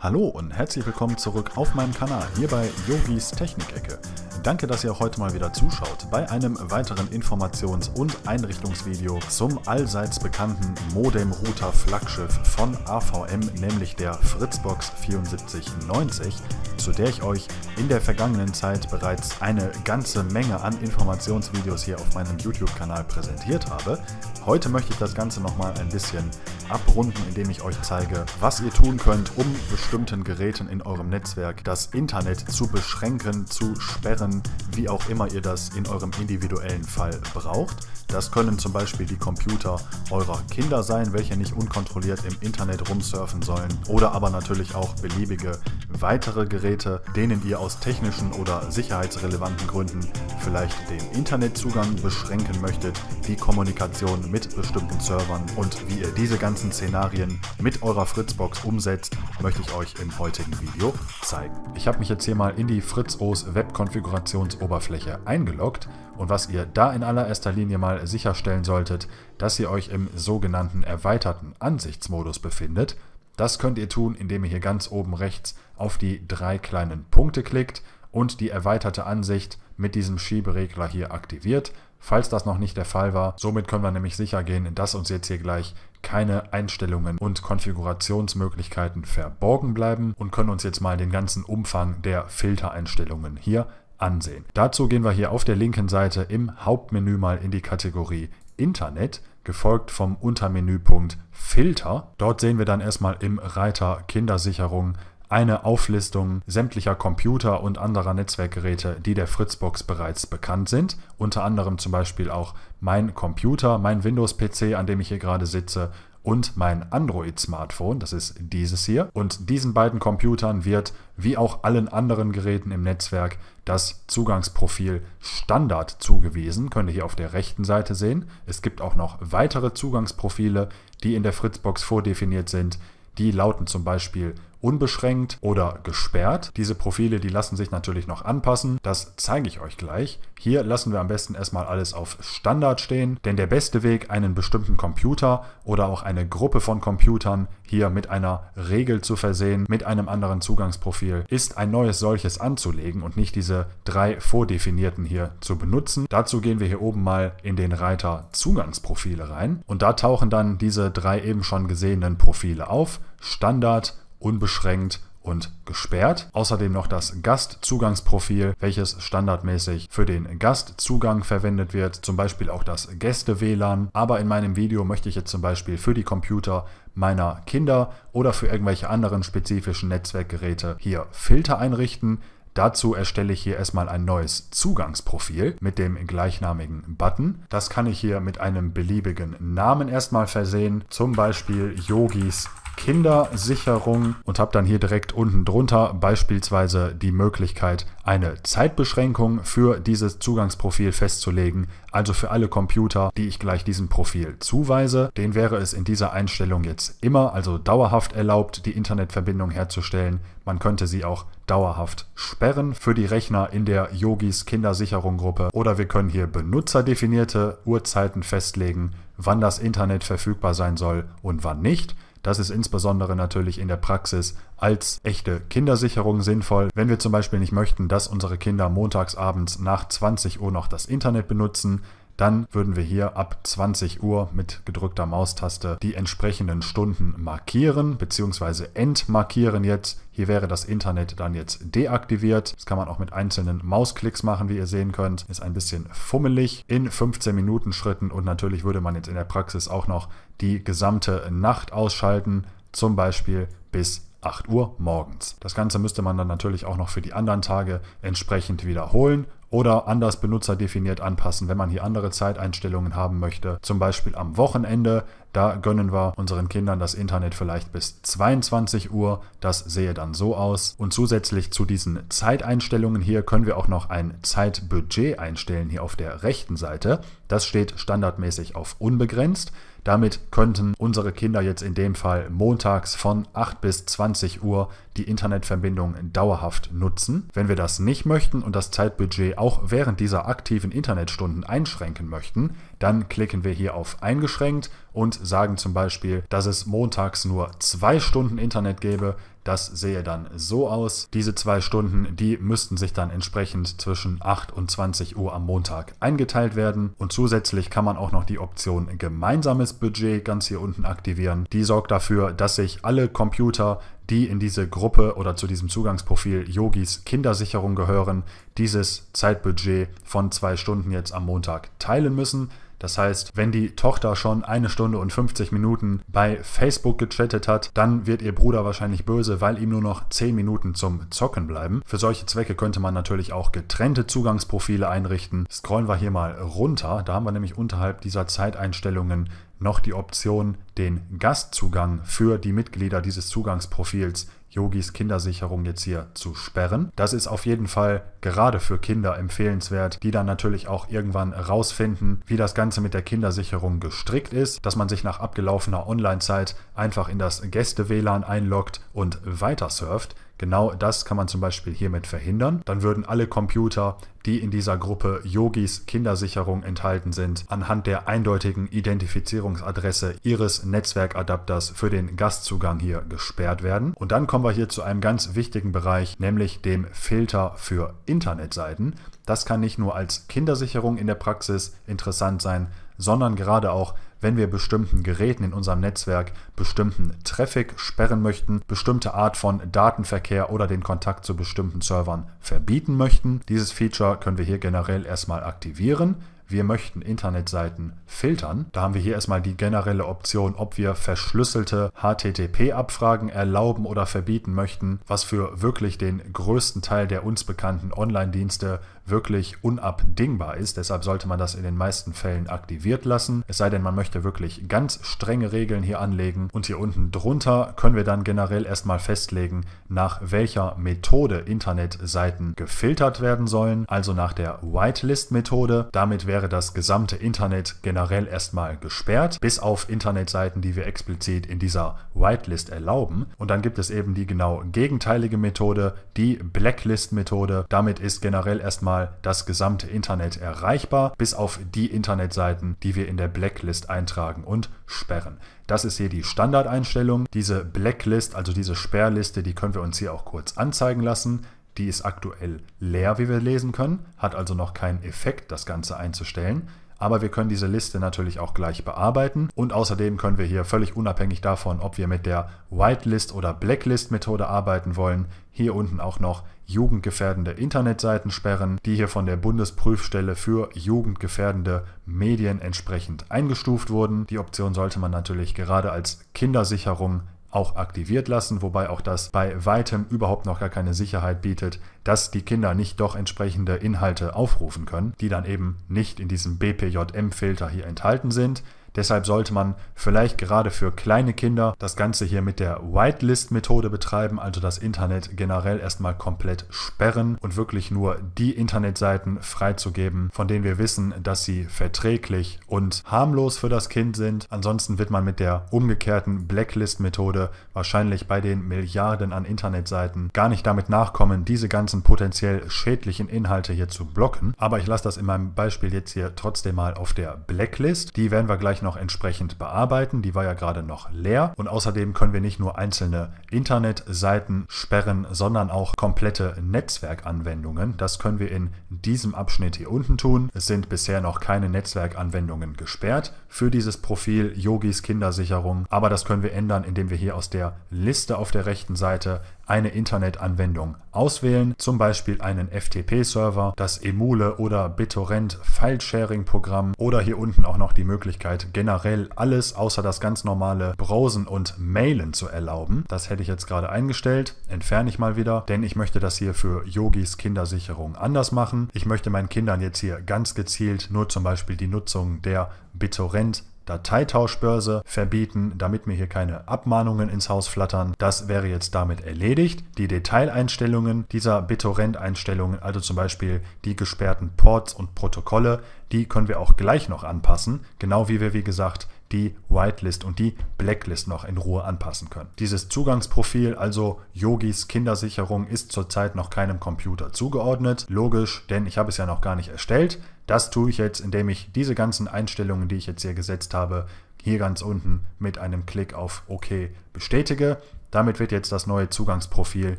Hallo und herzlich willkommen zurück auf meinem Kanal hier bei Yogis Technik-Ecke. Danke, dass ihr heute mal wieder zuschaut bei einem weiteren Informations- und Einrichtungsvideo zum allseits bekannten Modem-Router-Flaggschiff von AVM, nämlich der Fritzbox 7490, zu der ich euch in der vergangenen Zeit bereits eine ganze Menge an Informationsvideos hier auf meinem YouTube-Kanal präsentiert habe. Heute möchte ich das Ganze nochmal ein bisschen abrunden, indem ich euch zeige, was ihr tun könnt, um bestimmte bestimmten Geräten in eurem Netzwerk das Internet zu beschränken, zu sperren, wie auch immer ihr das in eurem individuellen Fall braucht. Das können zum Beispiel die Computer eurer Kinder sein, welche nicht unkontrolliert im Internet rumsurfen sollen, oder aber natürlich auch beliebige weitere Geräte, denen ihr aus technischen oder sicherheitsrelevanten Gründen vielleicht den Internetzugang beschränken möchtet, die Kommunikation mit bestimmten Servern und wie ihr diese ganzen Szenarien mit eurer Fritzbox umsetzt, möchte ich euch euch im heutigen Video zeigen. Ich habe mich jetzt hier mal in die Fritz-O's Web-Konfigurationsoberfläche eingeloggt und was ihr da in allererster Linie mal sicherstellen solltet, dass ihr euch im sogenannten erweiterten Ansichtsmodus befindet. Das könnt ihr tun, indem ihr hier ganz oben rechts auf die drei kleinen Punkte klickt und die erweiterte Ansicht mit diesem Schieberegler hier aktiviert falls das noch nicht der Fall war. Somit können wir nämlich sicher gehen, dass uns jetzt hier gleich keine Einstellungen und Konfigurationsmöglichkeiten verborgen bleiben und können uns jetzt mal den ganzen Umfang der Filtereinstellungen hier ansehen. Dazu gehen wir hier auf der linken Seite im Hauptmenü mal in die Kategorie Internet, gefolgt vom Untermenüpunkt Filter. Dort sehen wir dann erstmal im Reiter Kindersicherung eine Auflistung sämtlicher Computer und anderer Netzwerkgeräte, die der Fritzbox bereits bekannt sind. Unter anderem zum Beispiel auch mein Computer, mein Windows-PC, an dem ich hier gerade sitze, und mein Android-Smartphone, das ist dieses hier. Und diesen beiden Computern wird, wie auch allen anderen Geräten im Netzwerk, das Zugangsprofil Standard zugewiesen. Könnt ihr hier auf der rechten Seite sehen. Es gibt auch noch weitere Zugangsprofile, die in der Fritzbox vordefiniert sind. Die lauten zum Beispiel unbeschränkt oder gesperrt. Diese Profile, die lassen sich natürlich noch anpassen. Das zeige ich euch gleich. Hier lassen wir am besten erstmal alles auf Standard stehen, denn der beste Weg, einen bestimmten Computer oder auch eine Gruppe von Computern hier mit einer Regel zu versehen, mit einem anderen Zugangsprofil, ist ein neues solches anzulegen und nicht diese drei vordefinierten hier zu benutzen. Dazu gehen wir hier oben mal in den Reiter Zugangsprofile rein und da tauchen dann diese drei eben schon gesehenen Profile auf. Standard, unbeschränkt und gesperrt. Außerdem noch das Gastzugangsprofil, welches standardmäßig für den Gastzugang verwendet wird, zum Beispiel auch das Gäste-WLAN. Aber in meinem Video möchte ich jetzt zum Beispiel für die Computer meiner Kinder oder für irgendwelche anderen spezifischen Netzwerkgeräte hier Filter einrichten. Dazu erstelle ich hier erstmal ein neues Zugangsprofil mit dem gleichnamigen Button. Das kann ich hier mit einem beliebigen Namen erstmal versehen, zum Beispiel Yogis Kindersicherung und habe dann hier direkt unten drunter beispielsweise die Möglichkeit, eine Zeitbeschränkung für dieses Zugangsprofil festzulegen, also für alle Computer, die ich gleich diesem Profil zuweise. Den wäre es in dieser Einstellung jetzt immer, also dauerhaft erlaubt, die Internetverbindung herzustellen. Man könnte sie auch dauerhaft sperren für die Rechner in der Yogis Kindersicherung Gruppe oder wir können hier benutzerdefinierte Uhrzeiten festlegen, wann das Internet verfügbar sein soll und wann nicht. Das ist insbesondere natürlich in der Praxis als echte Kindersicherung sinnvoll, wenn wir zum Beispiel nicht möchten, dass unsere Kinder montagsabends nach 20 Uhr noch das Internet benutzen, dann würden wir hier ab 20 Uhr mit gedrückter Maustaste die entsprechenden Stunden markieren bzw. entmarkieren jetzt. Hier wäre das Internet dann jetzt deaktiviert. Das kann man auch mit einzelnen Mausklicks machen, wie ihr sehen könnt. Ist ein bisschen fummelig in 15 Minuten Schritten und natürlich würde man jetzt in der Praxis auch noch die gesamte Nacht ausschalten, zum Beispiel bis 8 Uhr morgens. Das Ganze müsste man dann natürlich auch noch für die anderen Tage entsprechend wiederholen oder anders benutzerdefiniert anpassen, wenn man hier andere Zeiteinstellungen haben möchte. Zum Beispiel am Wochenende, da gönnen wir unseren Kindern das Internet vielleicht bis 22 Uhr. Das sehe dann so aus. Und zusätzlich zu diesen Zeiteinstellungen hier können wir auch noch ein Zeitbudget einstellen hier auf der rechten Seite. Das steht standardmäßig auf unbegrenzt. Damit könnten unsere Kinder jetzt in dem Fall montags von 8 bis 20 Uhr die Internetverbindung dauerhaft nutzen. Wenn wir das nicht möchten und das Zeitbudget auch während dieser aktiven Internetstunden einschränken möchten, dann klicken wir hier auf eingeschränkt und sagen zum Beispiel, dass es montags nur zwei Stunden Internet gäbe, das sehe dann so aus. Diese zwei Stunden, die müssten sich dann entsprechend zwischen 8 und 20 Uhr am Montag eingeteilt werden. Und zusätzlich kann man auch noch die Option gemeinsames Budget ganz hier unten aktivieren. Die sorgt dafür, dass sich alle Computer, die in diese Gruppe oder zu diesem Zugangsprofil Yogis Kindersicherung gehören, dieses Zeitbudget von zwei Stunden jetzt am Montag teilen müssen. Das heißt, wenn die Tochter schon eine Stunde und 50 Minuten bei Facebook gechattet hat, dann wird ihr Bruder wahrscheinlich böse, weil ihm nur noch 10 Minuten zum Zocken bleiben. Für solche Zwecke könnte man natürlich auch getrennte Zugangsprofile einrichten. Scrollen wir hier mal runter. Da haben wir nämlich unterhalb dieser Zeiteinstellungen noch die Option den Gastzugang für die Mitglieder dieses Zugangsprofils Yogis Kindersicherung jetzt hier zu sperren. Das ist auf jeden Fall gerade für Kinder empfehlenswert, die dann natürlich auch irgendwann rausfinden, wie das Ganze mit der Kindersicherung gestrickt ist, dass man sich nach abgelaufener Online-Zeit einfach in das Gäste-WLAN einloggt und weiter surft. Genau das kann man zum Beispiel hiermit verhindern. Dann würden alle Computer, die in dieser Gruppe Yogis Kindersicherung enthalten sind, anhand der eindeutigen Identifizierungsadresse ihres Netzwerkadapters für den Gastzugang hier gesperrt werden. Und dann kommen wir hier zu einem ganz wichtigen Bereich, nämlich dem Filter für Internetseiten. Das kann nicht nur als Kindersicherung in der Praxis interessant sein, sondern gerade auch, wenn wir bestimmten Geräten in unserem Netzwerk bestimmten Traffic sperren möchten, bestimmte Art von Datenverkehr oder den Kontakt zu bestimmten Servern verbieten möchten. Dieses Feature können wir hier generell erstmal aktivieren wir möchten Internetseiten filtern. Da haben wir hier erstmal die generelle Option, ob wir verschlüsselte HTTP-Abfragen erlauben oder verbieten möchten, was für wirklich den größten Teil der uns bekannten Online-Dienste wirklich unabdingbar ist. Deshalb sollte man das in den meisten Fällen aktiviert lassen. Es sei denn, man möchte wirklich ganz strenge Regeln hier anlegen. Und hier unten drunter können wir dann generell erstmal festlegen, nach welcher Methode Internetseiten gefiltert werden sollen, also nach der Whitelist-Methode. Damit wäre das gesamte Internet generell erstmal gesperrt, bis auf Internetseiten, die wir explizit in dieser Whitelist erlauben. Und dann gibt es eben die genau gegenteilige Methode, die Blacklist-Methode. Damit ist generell erstmal erstmal das gesamte Internet erreichbar, bis auf die Internetseiten, die wir in der Blacklist eintragen und sperren. Das ist hier die Standardeinstellung. Diese Blacklist, also diese Sperrliste, die können wir uns hier auch kurz anzeigen lassen. Die ist aktuell leer, wie wir lesen können, hat also noch keinen Effekt, das Ganze einzustellen aber wir können diese Liste natürlich auch gleich bearbeiten und außerdem können wir hier völlig unabhängig davon, ob wir mit der Whitelist oder Blacklist Methode arbeiten wollen, hier unten auch noch jugendgefährdende Internetseiten sperren, die hier von der Bundesprüfstelle für jugendgefährdende Medien entsprechend eingestuft wurden. Die Option sollte man natürlich gerade als Kindersicherung auch aktiviert lassen, wobei auch das bei weitem überhaupt noch gar keine Sicherheit bietet, dass die Kinder nicht doch entsprechende Inhalte aufrufen können, die dann eben nicht in diesem BPJM-Filter hier enthalten sind. Deshalb sollte man vielleicht gerade für kleine Kinder das Ganze hier mit der Whitelist-Methode betreiben, also das Internet generell erstmal komplett sperren und wirklich nur die Internetseiten freizugeben, von denen wir wissen, dass sie verträglich und harmlos für das Kind sind. Ansonsten wird man mit der umgekehrten Blacklist-Methode wahrscheinlich bei den Milliarden an Internetseiten gar nicht damit nachkommen, diese ganzen potenziell schädlichen Inhalte hier zu blocken. Aber ich lasse das in meinem Beispiel jetzt hier trotzdem mal auf der Blacklist. Die werden wir gleich noch noch entsprechend bearbeiten. Die war ja gerade noch leer. Und außerdem können wir nicht nur einzelne Internetseiten sperren, sondern auch komplette Netzwerkanwendungen. Das können wir in diesem Abschnitt hier unten tun. Es sind bisher noch keine Netzwerkanwendungen gesperrt für dieses Profil Yogis Kindersicherung. Aber das können wir ändern, indem wir hier aus der Liste auf der rechten Seite eine Internetanwendung auswählen, zum Beispiel einen FTP-Server, das Emule oder BitTorrent File-Sharing-Programm oder hier unten auch noch die Möglichkeit, generell alles außer das ganz normale Browsen und Mailen zu erlauben. Das hätte ich jetzt gerade eingestellt, entferne ich mal wieder, denn ich möchte das hier für Yogis Kindersicherung anders machen. Ich möchte meinen Kindern jetzt hier ganz gezielt nur zum Beispiel die Nutzung der BitTorrent transparent Dateitauschbörse verbieten, damit mir hier keine Abmahnungen ins Haus flattern. Das wäre jetzt damit erledigt. Die Detaileinstellungen dieser BitTorrent-Einstellungen, also zum Beispiel die gesperrten Ports und Protokolle, die können wir auch gleich noch anpassen, genau wie wir, wie gesagt, die Whitelist und die Blacklist noch in Ruhe anpassen können. Dieses Zugangsprofil, also Yogis Kindersicherung, ist zurzeit noch keinem Computer zugeordnet. Logisch, denn ich habe es ja noch gar nicht erstellt. Das tue ich jetzt, indem ich diese ganzen Einstellungen, die ich jetzt hier gesetzt habe, hier ganz unten mit einem Klick auf OK bestätige. Damit wird jetzt das neue Zugangsprofil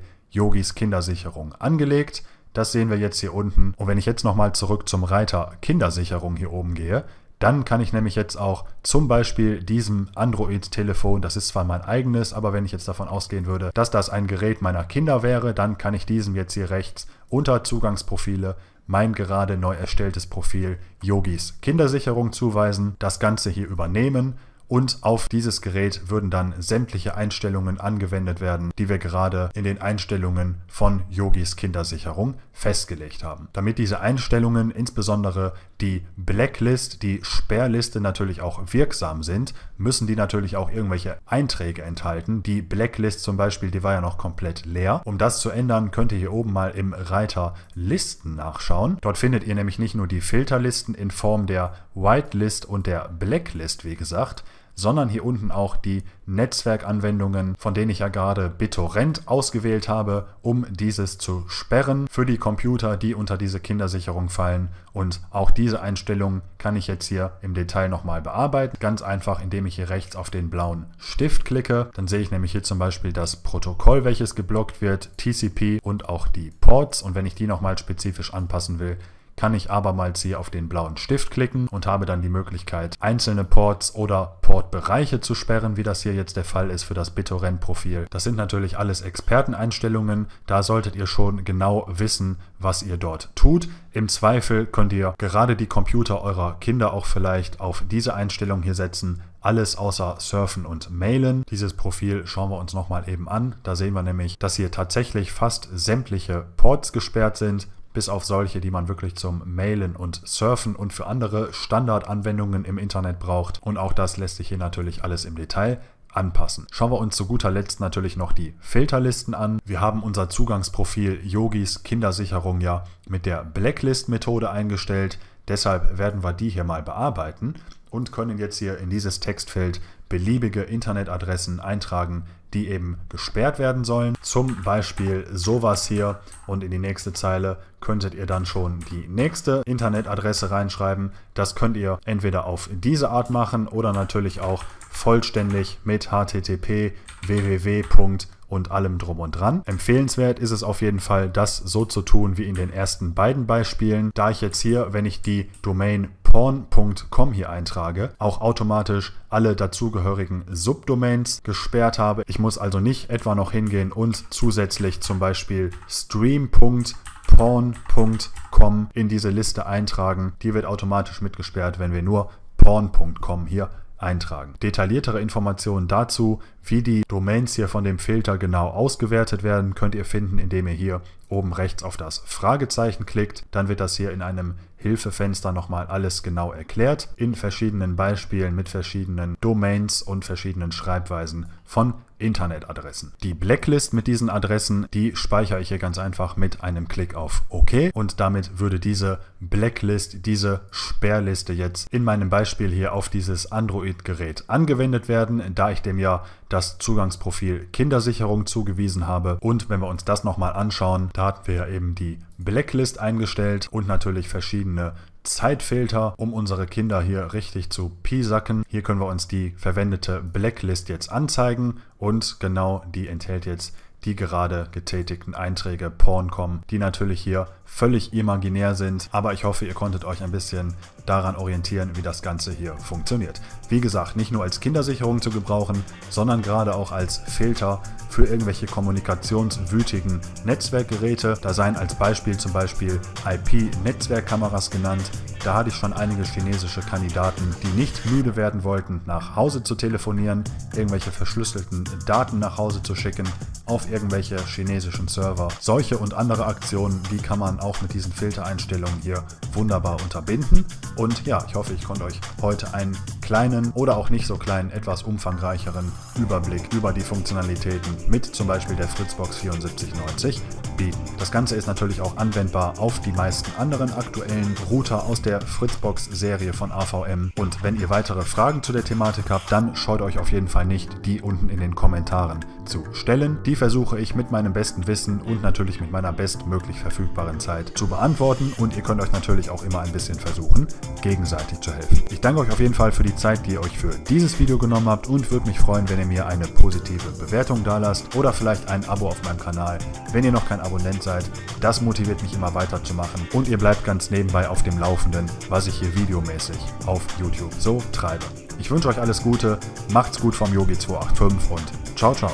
Yogis Kindersicherung angelegt. Das sehen wir jetzt hier unten. Und wenn ich jetzt nochmal zurück zum Reiter Kindersicherung hier oben gehe, dann kann ich nämlich jetzt auch zum Beispiel diesem Android-Telefon, das ist zwar mein eigenes, aber wenn ich jetzt davon ausgehen würde, dass das ein Gerät meiner Kinder wäre, dann kann ich diesem jetzt hier rechts unter Zugangsprofile mein gerade neu erstelltes Profil Yogis Kindersicherung zuweisen, das Ganze hier übernehmen und auf dieses Gerät würden dann sämtliche Einstellungen angewendet werden, die wir gerade in den Einstellungen von Yogis Kindersicherung festgelegt haben. Damit diese Einstellungen, insbesondere die Blacklist, die Sperrliste natürlich auch wirksam sind, müssen die natürlich auch irgendwelche Einträge enthalten. Die Blacklist zum Beispiel, die war ja noch komplett leer. Um das zu ändern, könnt ihr hier oben mal im Reiter Listen nachschauen. Dort findet ihr nämlich nicht nur die Filterlisten in Form der Whitelist und der Blacklist, wie gesagt, sondern hier unten auch die Netzwerkanwendungen, von denen ich ja gerade BitTorrent ausgewählt habe, um dieses zu sperren für die Computer, die unter diese Kindersicherung fallen. Und auch diese Einstellung kann ich jetzt hier im Detail nochmal bearbeiten. Ganz einfach, indem ich hier rechts auf den blauen Stift klicke. Dann sehe ich nämlich hier zum Beispiel das Protokoll, welches geblockt wird, TCP und auch die Ports. Und wenn ich die nochmal spezifisch anpassen will, kann ich abermals hier auf den blauen Stift klicken und habe dann die Möglichkeit, einzelne Ports oder Portbereiche zu sperren, wie das hier jetzt der Fall ist für das BitTorrent-Profil. Das sind natürlich alles Experteneinstellungen. Da solltet ihr schon genau wissen, was ihr dort tut. Im Zweifel könnt ihr gerade die Computer eurer Kinder auch vielleicht auf diese Einstellung hier setzen. Alles außer Surfen und Mailen. Dieses Profil schauen wir uns nochmal eben an. Da sehen wir nämlich, dass hier tatsächlich fast sämtliche Ports gesperrt sind bis auf solche, die man wirklich zum Mailen und Surfen und für andere Standardanwendungen im Internet braucht. Und auch das lässt sich hier natürlich alles im Detail anpassen. Schauen wir uns zu guter Letzt natürlich noch die Filterlisten an. Wir haben unser Zugangsprofil Yogis Kindersicherung ja mit der Blacklist-Methode eingestellt. Deshalb werden wir die hier mal bearbeiten und können jetzt hier in dieses Textfeld beliebige Internetadressen eintragen, die eben gesperrt werden sollen. Zum Beispiel sowas hier und in die nächste Zeile könntet ihr dann schon die nächste Internetadresse reinschreiben. Das könnt ihr entweder auf diese Art machen oder natürlich auch vollständig mit http www.internet.de und allem drum und dran. Empfehlenswert ist es auf jeden Fall, das so zu tun wie in den ersten beiden Beispielen, da ich jetzt hier, wenn ich die Domain porn.com hier eintrage, auch automatisch alle dazugehörigen Subdomains gesperrt habe. Ich muss also nicht etwa noch hingehen und zusätzlich zum Beispiel stream.porn.com in diese Liste eintragen. Die wird automatisch mitgesperrt, wenn wir nur porn.com hier eintragen. Detailliertere Informationen dazu, wie die Domains hier von dem Filter genau ausgewertet werden, könnt ihr finden, indem ihr hier oben rechts auf das Fragezeichen klickt. Dann wird das hier in einem Hilfefenster nochmal alles genau erklärt, in verschiedenen Beispielen mit verschiedenen Domains und verschiedenen Schreibweisen von Internetadressen. Die Blacklist mit diesen Adressen, die speichere ich hier ganz einfach mit einem Klick auf OK und damit würde diese Blacklist, diese Sperrliste jetzt in meinem Beispiel hier auf dieses Android-Gerät angewendet werden, da ich dem ja das Zugangsprofil Kindersicherung zugewiesen habe. Und wenn wir uns das nochmal anschauen, da hatten wir ja eben die Blacklist eingestellt und natürlich verschiedene Zeitfilter, um unsere Kinder hier richtig zu piesacken. Hier können wir uns die verwendete Blacklist jetzt anzeigen und genau die enthält jetzt die gerade getätigten Einträge Porncom, die natürlich hier völlig imaginär sind. Aber ich hoffe, ihr konntet euch ein bisschen daran orientieren, wie das Ganze hier funktioniert. Wie gesagt, nicht nur als Kindersicherung zu gebrauchen, sondern gerade auch als Filter für irgendwelche kommunikationswütigen Netzwerkgeräte. Da seien als Beispiel zum Beispiel IP-Netzwerkkameras genannt. Da hatte ich schon einige chinesische Kandidaten, die nicht müde werden wollten, nach Hause zu telefonieren, irgendwelche verschlüsselten Daten nach Hause zu schicken, auf irgendwelche chinesischen Server. Solche und andere Aktionen, die kann man auch mit diesen Filtereinstellungen hier wunderbar unterbinden. Und ja, ich hoffe, ich konnte euch heute einen kleinen oder auch nicht so kleinen, etwas umfangreicheren Überblick über die Funktionalitäten mit zum Beispiel der Fritzbox 7490 bieten. Das Ganze ist natürlich auch anwendbar auf die meisten anderen aktuellen Router aus der Fritzbox-Serie von AVM. Und wenn ihr weitere Fragen zu der Thematik habt, dann scheut euch auf jeden Fall nicht, die unten in den Kommentaren zu stellen. Die versuche ich mit meinem besten Wissen und natürlich mit meiner bestmöglich verfügbaren Zeit zu beantworten. Und ihr könnt euch natürlich auch immer ein bisschen versuchen, gegenseitig zu helfen. Ich danke euch auf jeden Fall für die Zeit, die ihr euch für dieses Video genommen habt und würde mich freuen, wenn ihr mir eine positive Bewertung da lasst oder vielleicht ein Abo auf meinem Kanal, wenn ihr noch kein Abonnent seid. Das motiviert mich immer weiterzumachen und ihr bleibt ganz nebenbei auf dem Laufenden, was ich hier videomäßig auf YouTube so treibe. Ich wünsche euch alles Gute, macht's gut vom Yogi285 und ciao, ciao.